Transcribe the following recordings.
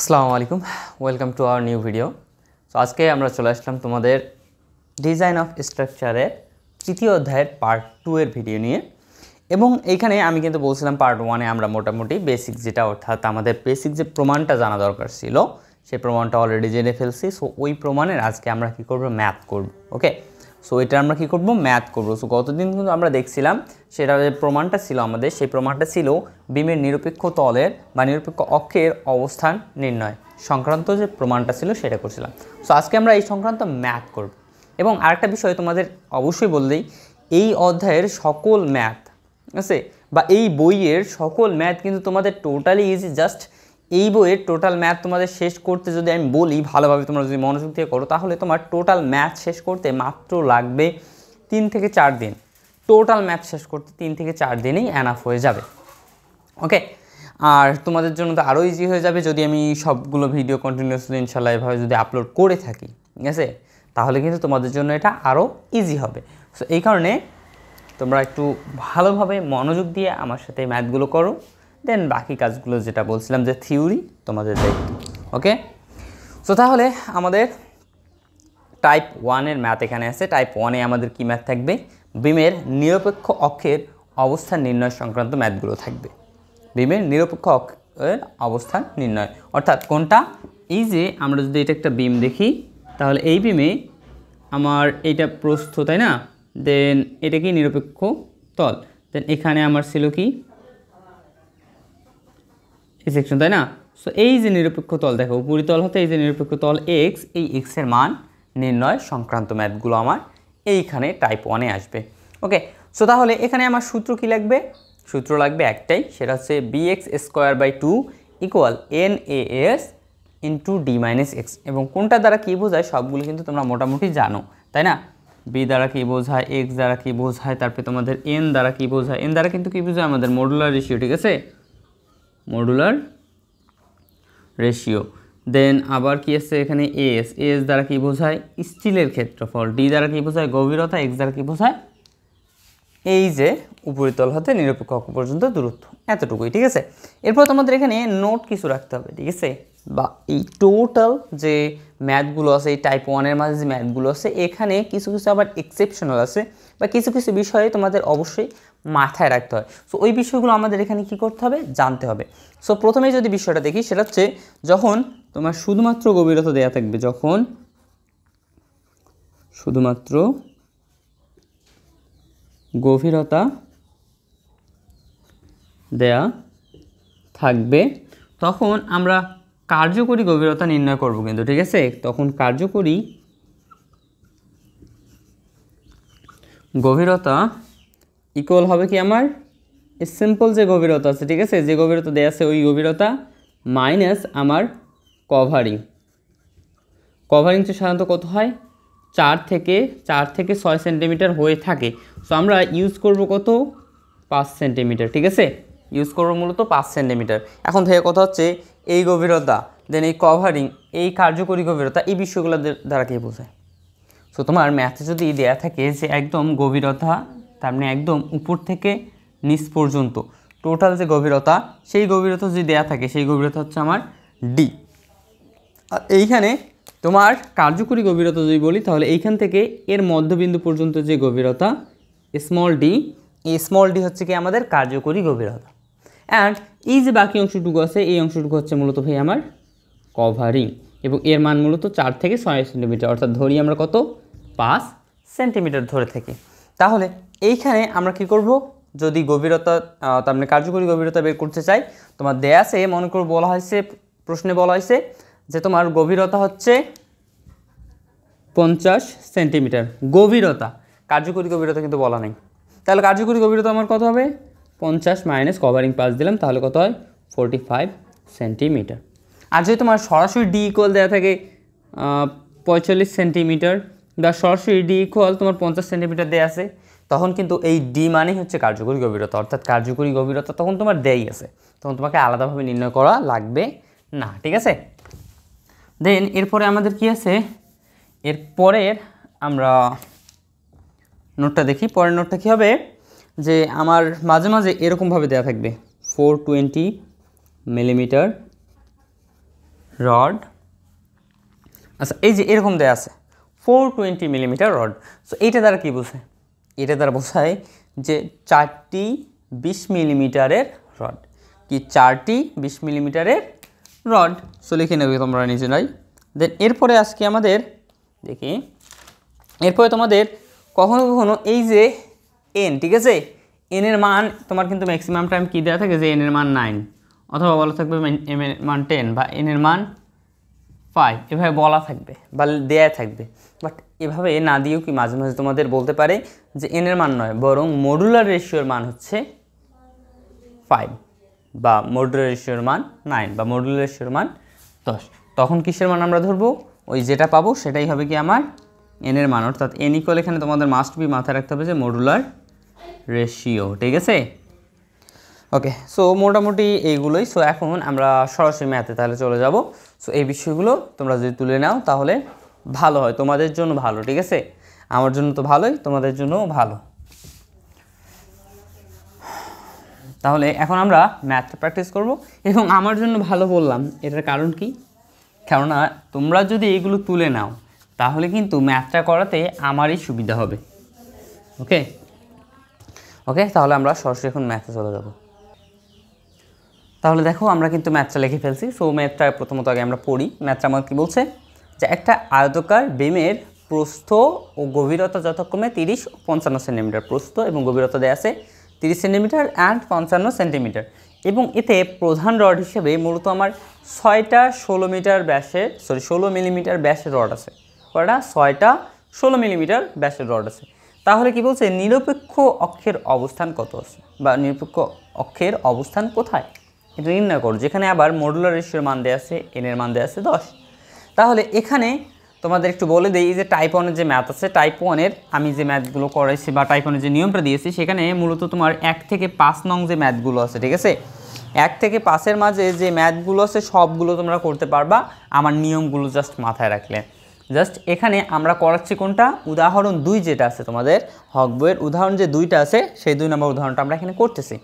আসসালামু আলাইকুম welcome to our new video so আজকে আমরা চলে আসলাম তোমাদের ডিজাইন অফ স্ট্রাকচারের তৃতীয় অধ্যায়ের পার্ট টু এর ভিডিও নিয়ে এবং এইখানে আমি কিন্তু বলছিলাম পার্ট ওয়ানে আমরা মোটামুটি বেসিক যেটা অর্থাৎ আমাদের বেসিক যে প্রমাণটা জানা দরকার ছিল সেই প্রমাণটা অলরেডি জেনে ফেলছি সো ওই প্রমাণের আজকে আমরা কী করব ম্যাপ করব ওকে সো এটা আমরা কী করব ম্যাথ করব সো গতদিন কিন্তু আমরা দেখছিলাম সেটা যে প্রমাণটা ছিল আমাদের সেই প্রমাণটা ছিল বিমের নিরপেক্ষ তলের বা নিরপেক্ষ অক্ষের অবস্থান নির্ণয় সংক্রান্ত যে প্রমাণটা ছিল সেটা করছিলাম সো আজকে আমরা এই সংক্রান্ত ম্যাথ করব এবং আরেকটা বিষয় তোমাদের অবশ্যই বললেই এই অধ্যায়ের সকল ম্যাথ আছে বা এই বইয়ের সকল ম্যাথ কিন্তু তোমাদের টোটালি ইজি জাস্ট এই বইয়ের টোটাল ম্যাথ তোমাদের শেষ করতে যদি আমি বলি ভালোভাবে তোমরা যদি মনোযোগ দিয়ে করো তাহলে তোমার টোটাল ম্যাথ শেষ করতে মাত্র লাগবে তিন থেকে চার দিন টোটাল ম্যাথ শেষ করতে তিন থেকে চার দিনেই অ্যানাফ হয়ে যাবে ওকে আর তোমাদের জন্য তো আরও ইজি হয়ে যাবে যদি আমি সবগুলো ভিডিও কন্টিনিউসলি ইনশাল্লাহ এভাবে যদি আপলোড করে থাকি ঠিক আছে তাহলে কিন্তু তোমাদের জন্য এটা আরও ইজি হবে সো এই কারণে তোমরা একটু ভালোভাবে মনোযোগ দিয়ে আমার সাথে ম্যাথগুলো করো দেন বাকি কাজগুলো যেটা বলছিলাম যে থিওরি তোমাদের দায়িত্ব ওকে সো তাহলে আমাদের টাইপ ওয়ানের ম্যাথ এখানে আছে টাইপ ওয়ানে আমাদের কি ম্যাথ থাকবে বিমের নিরপেক্ষ অক্ষের অবস্থান নির্ণয় সংক্রান্ত ম্যাথগুলো থাকবে বিমের নিরপেক্ষ অক্ষের অবস্থান নির্ণয় অর্থাৎ কোনটা এই যে আমরা যদি এটা একটা বিম দেখি তাহলে এই বিমে আমার এটা প্রস্থ তাই না দেন এটা কি নিরপেক্ষ তল দেন এখানে আমার ছিল কি এই সেকশন তাই না সো এই যে নিরপেক্ষ তল দেখো উপরিতল হতে এই যে নিরপেক্ষ তল এক্স এই এক্সের মান নির্ণয় সংক্রান্ত ম্যাথগুলো আমার এইখানে টাইপ ওয়ানে আসবে ওকে সো তাহলে এখানে আমার সূত্র কি লাগবে সূত্র লাগবে একটাই সেটা হচ্ছে B X square by two equal N A S into D minus X এবং কোনটা দ্বারা কী বোঝায় সবগুলো কিন্তু তোমরা মোটামুটি জানো তাই না বি দ্বারা কী বোঝায় এক্স দ্বারা কী বোঝায় তারপরে তোমাদের এন দ্বারা কী বোঝায় এন দ্বারা কিন্তু কী বোঝায় আমাদের মডুলার রেশিও ঠিক আছে মডুলার রেশিও দেন আবার কি আসছে এখানে এস এস দ্বারা কি বোঝায় স্টিলের ক্ষেত্রফল ডি দ্বারা কি বোঝায় গভীরতা এক্স দ্বারা কি বোঝায় এই যে উপরিতল হতে নিরপেক্ষ অক্ষ পর্যন্ত দূরত্ব এতটুকুই ঠিক আছে এরপর তোমাদের এখানে নোট কিছু রাখতে হবে ঠিক আছে বা এই টোটাল যে ম্যাথগুলো আছে এই টাইপ ওয়ানের মাঝে যে ম্যাথগুলো আছে এখানে কিছু কিছু আবার এক্সেপশনাল আছে বা কিছু কিছু বিষয়ে তোমাদের অবশ্যই মাথায় রাখতে হয় সো ওই বিষয়গুলো আমাদের এখানে কি করতে হবে জানতে হবে সো প্রথমে যদি বিষয়টা দেখি সেটা হচ্ছে যখন তোমার শুধুমাত্র গভীরতা দেয়া থাকবে যখন শুধুমাত্র গভীরতা দেয়া থাকবে তখন আমরা কার্যকরী গভীরতা নির্ণয় করব কিন্তু ঠিক আছে তখন কার্যকরী গভীরতা ইকুয়াল হবে কি আমার সিম্পল যে গভীরতা আছে ঠিক আছে যে গভীরতা দেওয়া আছে ওই গভীরতা মাইনাস আমার কভারিং কভারিংটা সাধারণত কত হয় চার থেকে চার থেকে ছয় সেন্টিমিটার হয়ে থাকে সো আমরা ইউজ করব কত পাঁচ সেন্টিমিটার ঠিক আছে ইউজ করবো মূলত পাঁচ সেন্টিমিটার এখন থেকে কথা হচ্ছে এই গভীরতা দেন এই কভারিং এই কার্যকরী গভীরতা এই বিষয়গুলো দ্বারা কে বোঝায় সো তোমার ম্যাথে যদি দেয়া থাকে যে একদম গভীরতা তার একদম উপর থেকে নিচ পর্যন্ত টোটাল যে গভীরতা সেই গভীরতা যদি দেয়া থাকে সেই গভীরতা হচ্ছে আমার ডি আর এইখানে তোমার কার্যকরী গভীরতা যদি বলি তাহলে এইখান থেকে এর মধ্যবিন্দু পর্যন্ত যে গভীরতা স্মল ডি এই স্মল ডি হচ্ছে কি আমাদের কার্যকরী গভীরতা অ্যান্ড এই যে বাকি অংশটুকু আছে এই অংশটুকু হচ্ছে মূলত ভাই আমার কভারিং এবং এর মান মূলত চার থেকে ছয় সেন্টিমিটার অর্থাৎ ধরি আমরা কত পাঁচ সেন্টিমিটার ধরে থাকি তাহলে এইখানে আমরা কি করব যদি গভীরতা তার মানে কার্যকরী গভীরতা বের করতে চাই তোমার দেয়া আছে মনে করো বলা হয়েছে প্রশ্নে বলা হয়েছে যে তোমার গভীরতা হচ্ছে পঞ্চাশ সেন্টিমিটার গভীরতা কার্যকরী গভীরতা কিন্তু বলা নেই তাহলে কার্যকরী গভীরতা আমার কত হবে পঞ্চাশ মাইনাস কভারিং পাস দিলাম তাহলে কত হয় ফোরটি ফাইভ সেন্টিমিটার আর যদি তোমার সরাসরি ডি ইকোয়াল দেওয়া থাকে পঁয়তাল্লিশ সেন্টিমিটার বা সরাসরি ডি ইকোয়াল তোমার পঞ্চাশ সেন্টিমিটার দেওয়া আছে তখন কিন্তু এই ডি মানেই হচ্ছে কার্যকরী গভীরতা অর্থাৎ কার্যকরী গভীরতা তখন তোমার দেয়ই আছে তখন তোমাকে আলাদাভাবে নির্ণয় করা লাগবে না ঠিক আছে দেন এরপরে আমাদের কি আছে এর পরের আমরা নোটটা দেখি পরের নোটটা কি হবে যে আমার মাঝে মাঝে এরকমভাবে দেয়া থাকবে ফোর টোয়েন্টি মিলিমিটার রড আচ্ছা এই যে এরকম দেয়া আছে four twenty millimetre rod so এইটা দ্বারা কী বোঝায় এটা তারা বোঝায় যে চারটি বিশ মিলিমিটারের রড কি চারটি বিশ মিলিমিটারের রড সো লিখে নেবে তোমরা নিজেরাই দেন এরপরে আজকে আমাদের দেখি এরপরে তোমাদের কখনো কখনো এই যে এন ঠিক আছে এনের মান তোমার কিন্তু ম্যাক্সিমাম টাইম কী দেওয়া থাকে যে এনের মান নাইন অথবা বলা থাকবে এম এর মান টেন বা এনের মান পায় এভাবে বলা থাকবে বা দেয়া থাকবে বাট এভাবে না দিয়েও কি মাঝে মাঝে তোমাদের বলতে পারে যে এনের মান নয় বরং মডুলার রেশিওর মান হচ্ছে ফাইভ বা মডুলার রেশিওর মান নাইন বা মডুলার রেশিওর মান দশ তখন কিসের মান আমরা ধরবো ওই যেটা পাবো সেটাই হবে কি আমার এনের মান অর্থাৎ এন ইকুয়াল এখানে তোমাদের মাস্ট বি মাথায় রাখতে হবে যে মডুলার রেশিও ঠিক আছে ওকে সো মোটামুটি এইগুলোই সো এখন আমরা সরাসরি ম্যাথে তাহলে চলে যাব সো এই বিষয়গুলো তোমরা যদি তুলে নাও তাহলে ভালো হয় তোমাদের জন্য ভালো ঠিক আছে আমার জন্য তো ভালোই তোমাদের জন্যও ভালো তাহলে এখন আমরা ম্যাথ প্র্যাকটিস করব এবং আমার জন্য ভালো বললাম এটার কারণ কি কেননা তোমরা যদি এগুলো তুলে নাও তাহলে কিন্তু ম্যাথটা করাতে আমারই সুবিধা হবে ওকে ওকে তাহলে আমরা সরাসরি এখন ম্যাথে চলে যাবো তাহলে দেখো আমরা কিন্তু ম্যাথটা লিখে ফেলছি সো ম্যাথটা প্রথমত আগে আমরা পড়ি ম্যাথটা আমার কী বলছে যে একটা আয়তকার বেমের প্রস্থ ও গভীরতা যথাক্রমে তিরিশ পঞ্চান্ন সেন্টিমিটার প্রস্থ এবং গভীরতা দেয় আছে তিরিশ সেন্টিমিটার অ্যান্ড পঞ্চান্ন সেন্টিমিটার এবং এতে প্রধান রড হিসেবে মূলত আমার ছয়টা ষোলো মিটার ব্যাসের সরি ষোলো মিলিমিটার ব্যাসের রড আছে কটা ছয়টা ষোলো মিলিমিটার ব্যাসের রড আছে তাহলে কি বলছে নিরপেক্ষ অক্ষের অবস্থান কত আছে বা নিরপেক্ষ অক্ষের অবস্থান কোথায় এটা নির্ণয় করো যেখানে আবার মডুলার রেশিওর মান দেওয়া আছে এনের মান দেওয়া আছে দশ তাহলে এখানে তোমাদের একটু বলে দিই যে টাইপ ওয়ানের যে ম্যাথ আছে টাইপ ওয়ানের আমি যে ম্যাথগুলো করাইছি বা টাইপ ওয়ানের যে নিয়মটা দিয়েছি সেখানে মূলত তোমার এক থেকে পাঁচ নং যে ম্যাথগুলো আছে ঠিক আছে এক থেকে পাঁচের মাঝে যে ম্যাথগুলো আছে সবগুলো তোমরা করতে পারবা আমার নিয়মগুলো জাস্ট মাথায় রাখলে জাস্ট এখানে আমরা করাচ্ছি কোনটা উদাহরণ দুই যেটা আছে তোমাদের হক বইয়ের উদাহরণ যে দুইটা আছে সেই দুই নম্বর উদাহরণটা আমরা এখানে করতেছি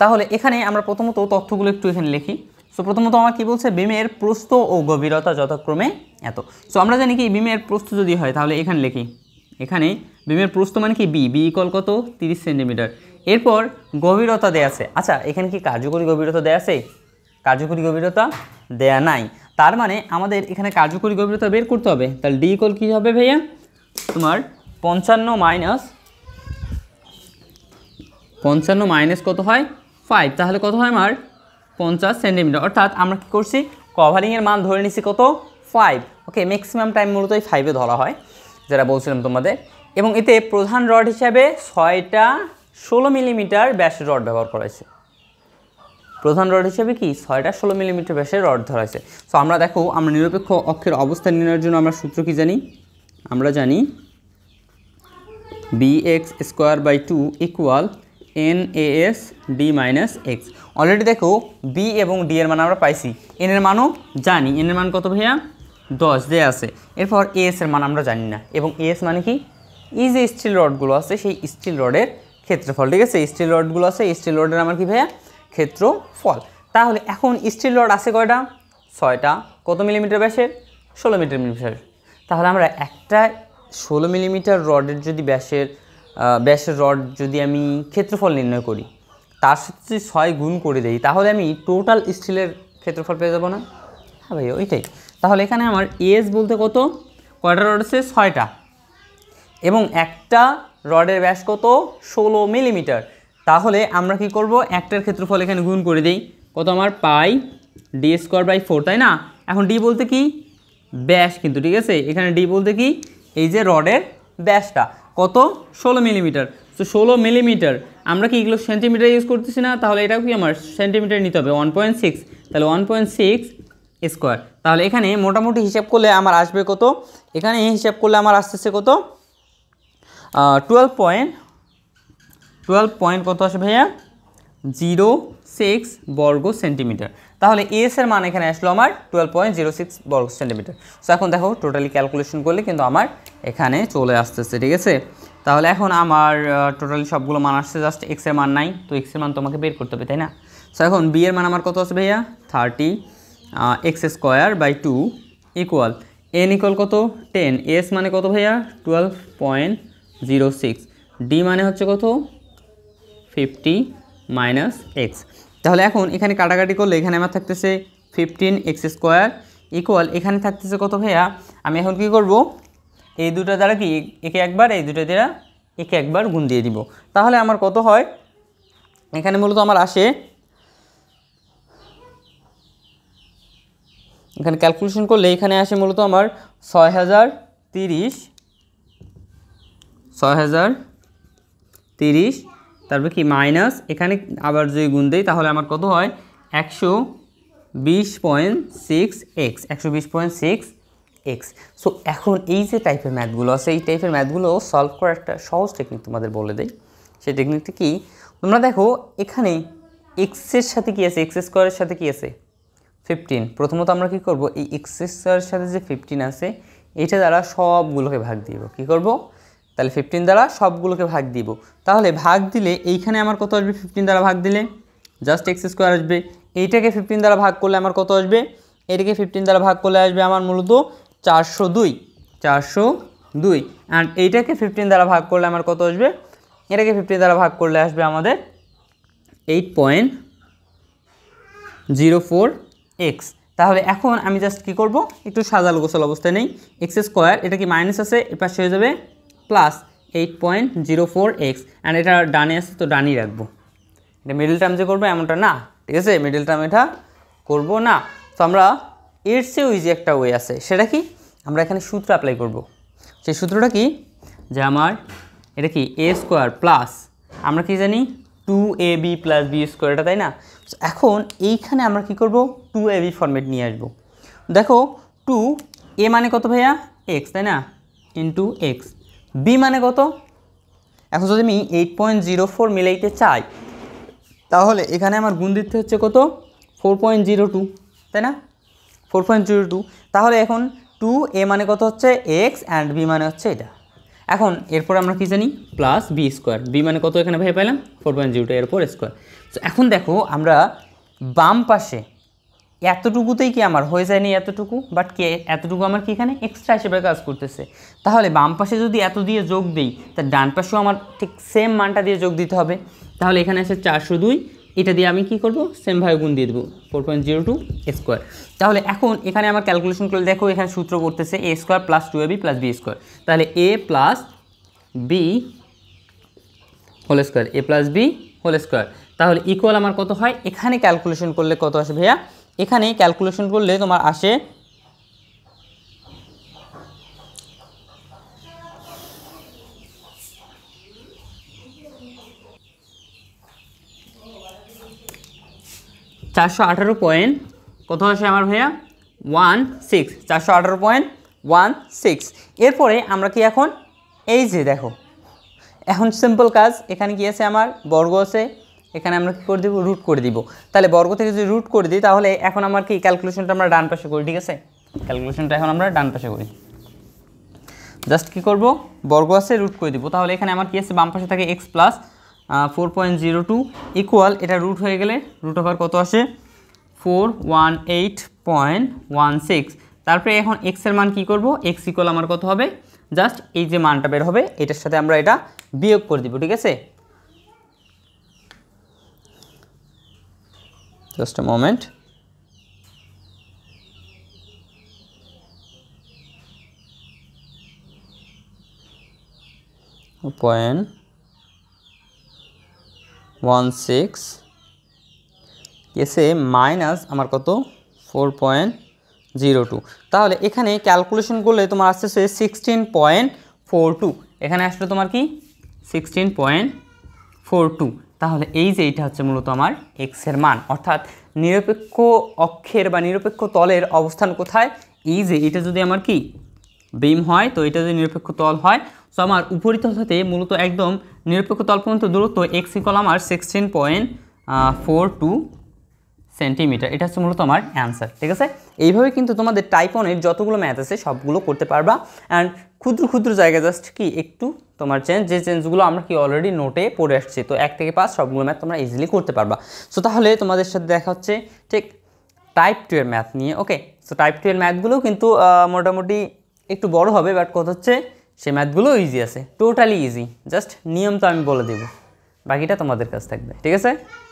তাহলে এখানে আমরা প্রথমত তথ্যগুলো একটু এখানে লিখি সো প্রথমত আমার কী বলছে বিমের প্রস্ত ও গভীরতা যথাক্রমে এত সো আমরা জানি কি বিমের প্রস্ত যদি হয় তাহলে এখানে লিখি এখানে বিমের প্রস্ত মানে কি বি বি ইকল কত তিরিশ সেন্টিমিটার এরপর গভীরতা দেয়া আছে আচ্ছা এখানে কি কার্যকরী গভীরতা দেয়া আছে কার্যকরী গভীরতা দেয়া নাই তার মানে আমাদের এখানে কার্যকরী গভীরতা বের করতে হবে তাহলে ডি ইকল কী হবে ভাইয়া তোমার পঞ্চান্ন মাইনাস পঞ্চান্ন মাইনাস কত হয় ফাইভ তাহলে কত হয় আমার পঞ্চাশ সেন্টিমিটার অর্থাৎ আমরা কী করছি কভারিংয়ের মান ধরে নিছি কত ফাইভ ওকে ম্যাক্সিমাম টাইম মূলত এই ফাইভে ধরা হয় যেটা বলছিলাম তোমাদের এবং এতে প্রধান রড হিসাবে ছয়টা ষোলো মিলিমিটার ব্যাসের রড ব্যবহার করা হয়েছে প্রধান রড হিসেবে কি ছয়টা ষোলো মিলিমিটার ব্যাসের রড ধরা হয়েছে সো আমরা দেখো আমরা নিরপেক্ষ অক্ষের অবস্থান নির্ণয়ের জন্য আমরা সূত্র কি জানি আমরা জানি B X square by two equal N A S D minus X already দেখো বি এবং ডি এর মান আমরা পাইছি এন এর মানও জানি এন এর মান কত ভাইয়া দশ দেয়া আছে এরপর এস এর মান আমরা জানি না এবং এস মানে কি ই যে স্টিল রডগুলো আছে সেই স্টিল রডের ক্ষেত্রফল ঠিক আছে স্টিল রডগুলো আছে স্টিল রডের আমার কি ভাইয়া ক্ষেত্রফল তাহলে এখন স্টিল রড আছে কয়টা ছয়টা কত মিলিমিটার ব্যাসের ষোলো মিটার ব্যাসের তাহলে আমরা একটা ষোলো মিলিমিটার রডের যদি ব্যাসের ব্যাসের রড যদি আমি ক্ষেত্রফল নির্ণয় করি তার সাথে যদি ছয় গুণ করে দেয় তাহলে আমি টোটাল স্টিলের ক্ষেত্রফল পেয়ে যাবো না হ্যাঁ ভাই ওইটাই তাহলে এখানে আমার এস বলতে কত কয়টা রড আছে ছয়টা এবং একটা রডের ব্যাস কত ষোলো মিলিমিটার তাহলে আমরা কি করব একটার ক্ষেত্রফল এখানে গুণ করে দিই কত আমার pi D square by four তাই না এখন ডি বলতে কি ব্যাস কিন্তু ঠিক আছে এখানে ডি বলতে কি এই যে রডের ব্যাসটা কত ষোলো মিলিমিটার তো ষোলো মিলিমিটার আমরা কি এগুলো সেন্টিমিটার ইউজ করতেছি না তাহলে এটাও কি আমার সেন্টিমিটার নিতে হবে ওয়ান পয়েন্ট সিক্স তাহলে ওয়ান পয়েন্ট সিক্স স্কোয়ার তাহলে এখানে মোটামুটি হিসাব করলে আমার আসবে কত এখানে হিসাব করলে আমার আসতেছে কত টুয়েলভ পয়েন্ট টুয়েলভ পয়েন্ট কত আসে ভাইয়া জিরো সিক্স বর্গ সেন্টিমিটার তাহলে এস e এর মান এখানে আসলো আমার টুয়েলভ পয়েন্ট জিরো সিক্স বর্গ সেন্টিমিটার সো এখন দেখো টোটালি ক্যালকুলেশন করলে কিন্তু আমার এখানে চলে আসতেছে ঠিক আছে তাহলে এখন আমার টোটালি সবগুলো মান আসছে জাস্ট এক্স এর মান নাই তো এক্স এর মান তোমাকে বের করতে হবে তাই না সো এখন বি এর মান আমার কত আছে ভাইয়া thirty X square by two equal N equal কত টেন এস মানে কত ভাইয়া twelve point zero six D মানে হচ্ছে কত ফিফটি মাইনাস এক্স তাহলে এখন এখানে কাটাকাটি করলে এখানে আমার থাকতেছে ফিফটিন এক্স স্কোয়ার ইকুয়াল এখানে থাকতেছে কত ভাইয়া আমি এখন কি করব এই দুটো দ্বারা কি একে একবার এই দুটো দ্বারা একে একবার গুণ দিয়ে দিব তাহলে আমার কত হয় এখানে মূলত আমার আসে এখানে ক্যালকুলেশন করলে এখানে আসে মূলত আমার ছয় হাজার তিরিশ ছয় হাজার তিরিশ তারপরে কি মাইনাস এখানে আবার যদি গুণ দেই তাহলে আমার কত হয় একশো বিশ পয়েন্ট সিক্স এক্স একশো বিশ পয়েন্ট সিক্স এক্স সো এখন এই যে টাইপের ম্যাথগুলো আছে এই টাইপের ম্যাথগুলো সলভ করার একটা সহজ টেকনিক তোমাদের বলে দেয় সেই টেকনিকটা কি তোমরা দেখো এখানে এক্সের সাথে কি আছে এক্স স্কোয়ারের সাথে কি আছে ফিফটিন প্রথমত আমরা কি করব এই এক্স স্কোয়ারের সাথে যে ফিফটিন আছে এটা দ্বারা সবগুলোকে ভাগ দিয়ে দেবো কী করবো তাহলে ফিফটিন দ্বারা সবগুলোকে ভাগ দিব তাহলে ভাগ দিলে এইখানে আমার কত আসবে ফিফটিন দ্বারা ভাগ দিলে জাস্ট এক্স স্কোয়ার আসবে এইটাকে ফিফটিন দ্বারা ভাগ করলে আমার কত আসবে এটাকে ফিফটিন দ্বারা ভাগ করলে আসবে আমার মূলত চারশো দুই চারশো দুই অ্যান্ড এইটাকে ফিফটিন দ্বারা ভাগ করলে আমার কত আসবে এটাকে ফিফটিন দ্বারা ভাগ করলে আসবে আমাদের eight point zero four X তাহলে এখন আমি জাস্ট কী করবো একটু সাজাল গোসল অবস্থায় নেই এক্স স্কোয়ার এটা কি মাইনাস আছে এপাশে হয়ে যাবে plus eight point zero four X and এটা ডানে আছে তো ডানই রাখবো এটা মিডল টার্ম যে করবো এমনটা না ঠিক আছে মিডল টার্ম এটা করবো না তো আমরা এর চেয়েও ইজি একটা ওয়ে আছে সেটা কি আমরা এখানে সূত্র অ্যাপ্লাই করব। সেই সূত্রটা কি যে আমার এটা কি এ স্কোয়ার প্লাস আমরা কি জানি two A B plus B square এটা তাই না এখন এইখানে আমরা কি করব টু এ বি ফর্মেট নিয়ে আসব দেখো টু এ মানে কত ভাইয়া এক্স তাই না ইন্টু এক্স বি মানে কত এখন যদি আমি এইট পয়েন্ট জিরো ফোর মিলাইতে চাই তাহলে এখানে আমার গুণ দিতে হচ্ছে কত ফোর পয়েন্ট জিরো টু তাই না ফোর পয়েন্ট জিরো টু তাহলে এখন টু এ মানে কত হচ্ছে এক্স অ্যান্ড বি মানে হচ্ছে এটা এখন এরপর আমরা কী জানি প্লাস বি স্কোয়ার বি মানে কত এখানে ভেবে পেলাম ফোর পয়েন্ট জিরো টু এরপর স্কোয়ার তো এখন দেখো আমরা বাম পাশে এতটুকুতেই কি আমার হয়ে যায়নি এতটুকু বাট কে এতটুকু আমার কি এখানে এক্সট্রা হিসেবে কাজ করতেছে তাহলে বাম পাশে যদি এত দিয়ে যোগ দিই তার ডান পাশেও আমার ঠিক সেম মানটা দিয়ে যোগ দিতে হবে তাহলে এখানে আছে চারশো দুই এটা দিয়ে আমি কি করব ভাবে গুণ দিয়ে দেবো four point zero two square তাহলে এখন এখানে আমার ক্যালকুলেশন করলে দেখো এখানে সূত্র করতেছে A square plus two A B plus B square তাহলে A plus B whole square A plus B whole square তাহলে ইকুয়াল আমার কত হয় এখানে ক্যালকুলেশন করলে কত আসে ভাইয়া এখানে ক্যালকুলেশন করলে তোমার আসে চারশো আঠারো পয়েন্ট কত আসে আমার ভাইয়া ওয়ান সিক্স চারশো আঠারো পয়েন্ট ওয়ান সিক্স এরপরে আমরা কি এখন এই যে দেখো এখন সিম্পল কাজ এখানে কি আছে আমার বর্গ আছে এখানে আমরা কী করে দেবো রুট করে দিব তাহলে বর্গ থেকে যদি রুট করে দিই তাহলে এখন আমার কি ক্যালকুলেশনটা আমরা ডান পাশে করি ঠিক আছে ক্যালকুলেশনটা এখন আমরা ডান পাশে করি জাস্ট কী করবো বর্গ আছে রুট করে দিব তাহলে এখানে আমার কী আছে বাম পাশে থাকে X plus four point zero two equal এটা রুট হয়ে গেলে রুট ওভার কত আসে four one eight point one six তারপরে এখন এক্সের মান কি করব এক্স ইকুয়াল আমার কত হবে জাস্ট এই যে মানটা বের হবে এটার সাথে আমরা এটা বিয়োগ করে দিব ঠিক আছে just a moment. Point one six. এসে মাইনাস আমার কত ফোর পয়েন্ট জিরো টু তাহলে এখানে ক্যালকুলেশন করলে তোমার আসতে আসতেছে সিক্সটিন পয়েন্ট ফোর টু এখানে আসলে তোমার কি সিক্সটিন পয়েন্ট ফোর টু তাহলে এই যে এইটা হচ্ছে মূলত আমার এক্সের মান অর্থাৎ নিরপেক্ষ অক্ষের বা নিরপেক্ষ তলের অবস্থান কোথায় এই যে এটা যদি আমার কি বিম হয় তো এটা যদি নিরপেক্ষ তল হয় তো আমার উপরিতল হতে মূলত একদম নিরপেক্ষ তল পর্যন্ত দূরত্ব এক্স ইকল আমার sixteen point four two centimetre এটা হচ্ছে মূলত আমার অ্যান্সার ঠিক আছে এইভাবে কিন্তু তোমাদের টাইপনের যতগুলো ম্যাথ আছে সবগুলো করতে পারবা অ্যান্ড ক্ষুদ্র ক্ষুদ্র জায়গা জাস্ট কি একটু তোমার চেঞ্জ যে চেঞ্জগুলো আমরা কি অলরেডি নোটে পড়ে আসছি তো এক থেকে পাঁচ সবগুলো ম্যাথ তোমরা ইজিলি করতে পারবা সো তাহলে তোমাদের সাথে দেখা হচ্ছে ঠিক টাইপ টু এর ম্যাথ নিয়ে ওকে সো টাইপ টু এর ম্যাথগুলো কিন্তু মোটামুটি একটু বড় হবে বাট কথা হচ্ছে সে ম্যাথগুলো ইজি আছে টোটালি ইজি জাস্ট নিয়ম তো আমি বলে দেব বাকিটা তোমাদের কাছ থাকবে ঠিক আছে